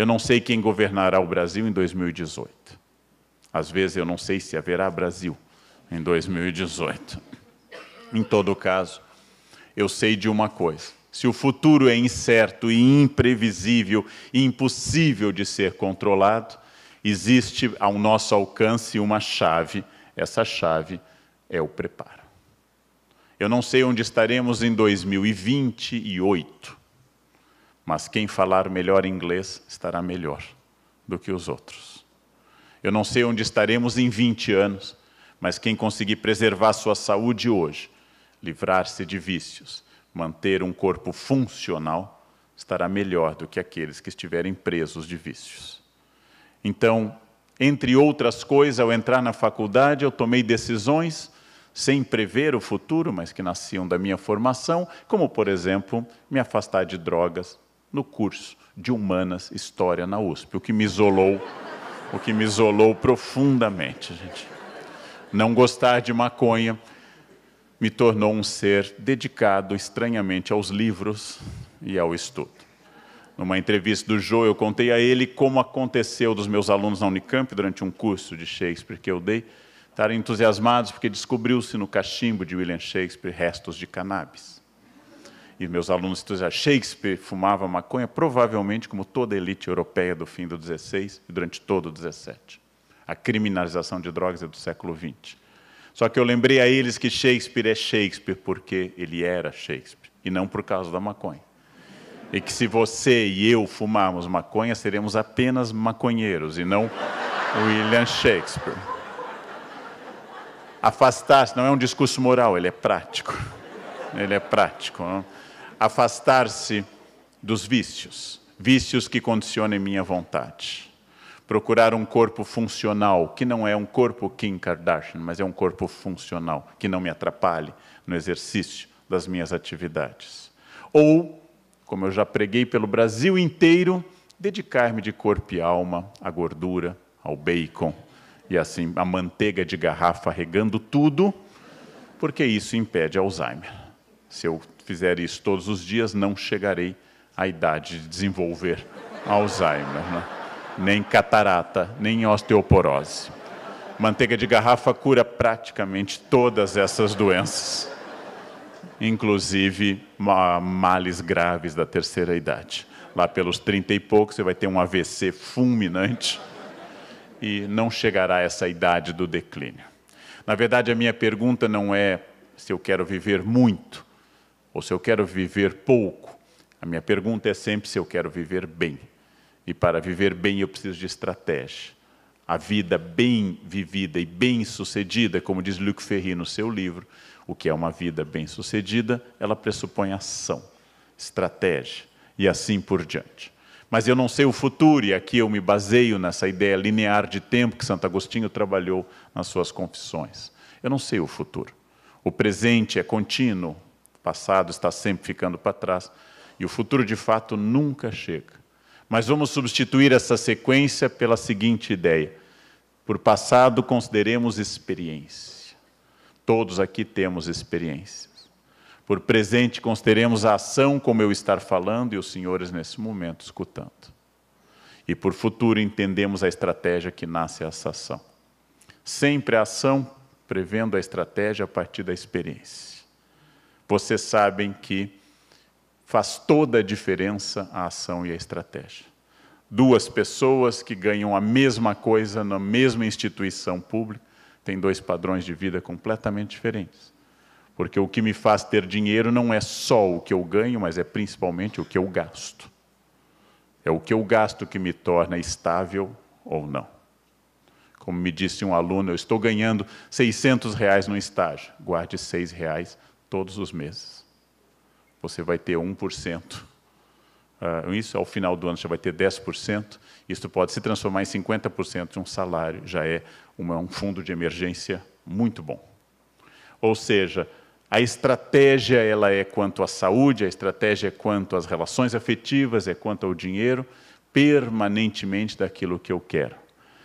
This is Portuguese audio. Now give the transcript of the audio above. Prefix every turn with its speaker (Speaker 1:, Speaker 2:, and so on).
Speaker 1: Eu não sei quem governará o Brasil em 2018. Às vezes eu não sei se haverá Brasil em 2018. Em todo caso, eu sei de uma coisa: se o futuro é incerto e imprevisível e impossível de ser controlado, existe ao nosso alcance uma chave. Essa chave é o preparo. Eu não sei onde estaremos em 2028, mas quem falar melhor inglês estará melhor do que os outros. Eu não sei onde estaremos em 20 anos, mas quem conseguir preservar sua saúde hoje, livrar-se de vícios, manter um corpo funcional, estará melhor do que aqueles que estiverem presos de vícios. Então, entre outras coisas, ao entrar na faculdade, eu tomei decisões sem prever o futuro, mas que nasciam da minha formação, como, por exemplo, me afastar de drogas, no curso de Humanas História na USP, o que me isolou, o que me isolou profundamente, gente. Não gostar de maconha me tornou um ser dedicado estranhamente aos livros e ao estudo. Numa entrevista do Joe, eu contei a ele como aconteceu dos meus alunos na Unicamp durante um curso de Shakespeare que eu dei, estarem entusiasmados porque descobriu-se no cachimbo de William Shakespeare restos de cannabis e meus alunos estudaram então, Shakespeare, fumava maconha, provavelmente como toda a elite europeia do fim do 16 e durante todo o 17. A criminalização de drogas é do século 20. Só que eu lembrei a eles que Shakespeare é Shakespeare porque ele era Shakespeare e não por causa da maconha. E que se você e eu fumarmos maconha, seremos apenas maconheiros e não William Shakespeare. Afastar-se não é um discurso moral, ele é prático. Ele é prático. Não? Né? afastar-se dos vícios, vícios que condicionem minha vontade. Procurar um corpo funcional, que não é um corpo Kim Kardashian, mas é um corpo funcional, que não me atrapalhe no exercício das minhas atividades. Ou, como eu já preguei pelo Brasil inteiro, dedicar-me de corpo e alma à gordura, ao bacon e assim à manteiga de garrafa regando tudo, porque isso impede Alzheimer. Se eu fizer isso todos os dias, não chegarei à idade de desenvolver Alzheimer, né? nem catarata, nem osteoporose. Manteiga de garrafa cura praticamente todas essas doenças, inclusive males graves da terceira idade. Lá pelos 30 e pouco, você vai ter um AVC fulminante e não chegará a essa idade do declínio. Na verdade, a minha pergunta não é se eu quero viver muito, ou se eu quero viver pouco, a minha pergunta é sempre se eu quero viver bem. E para viver bem eu preciso de estratégia. A vida bem vivida e bem sucedida, como diz Luc Ferry no seu livro, o que é uma vida bem sucedida, ela pressupõe ação, estratégia e assim por diante. Mas eu não sei o futuro, e aqui eu me baseio nessa ideia linear de tempo que Santo Agostinho trabalhou nas suas confissões. Eu não sei o futuro. O presente é contínuo, passado está sempre ficando para trás e o futuro de fato nunca chega. Mas vamos substituir essa sequência pela seguinte ideia: por passado consideremos experiência. Todos aqui temos experiências. Por presente consideremos a ação como eu estar falando e os senhores nesse momento escutando. E por futuro entendemos a estratégia que nasce essa ação. Sempre a ação prevendo a estratégia a partir da experiência. Vocês sabem que faz toda a diferença a ação e a estratégia. Duas pessoas que ganham a mesma coisa na mesma instituição pública têm dois padrões de vida completamente diferentes. Porque o que me faz ter dinheiro não é só o que eu ganho, mas é principalmente o que eu gasto. É o que eu gasto que me torna estável ou não. Como me disse um aluno, eu estou ganhando 600 reais no estágio, guarde 6 reais todos os meses. Você vai ter 1%. Uh, ah, isso, ao final do ano, já vai ter 10%. Isso pode se transformar em 50% de um salário. Já é uma, um fundo de emergência muito bom. Ou seja, a estratégia ela é quanto à saúde, a estratégia é quanto às relações afetivas, é quanto ao dinheiro, permanentemente daquilo que eu quero.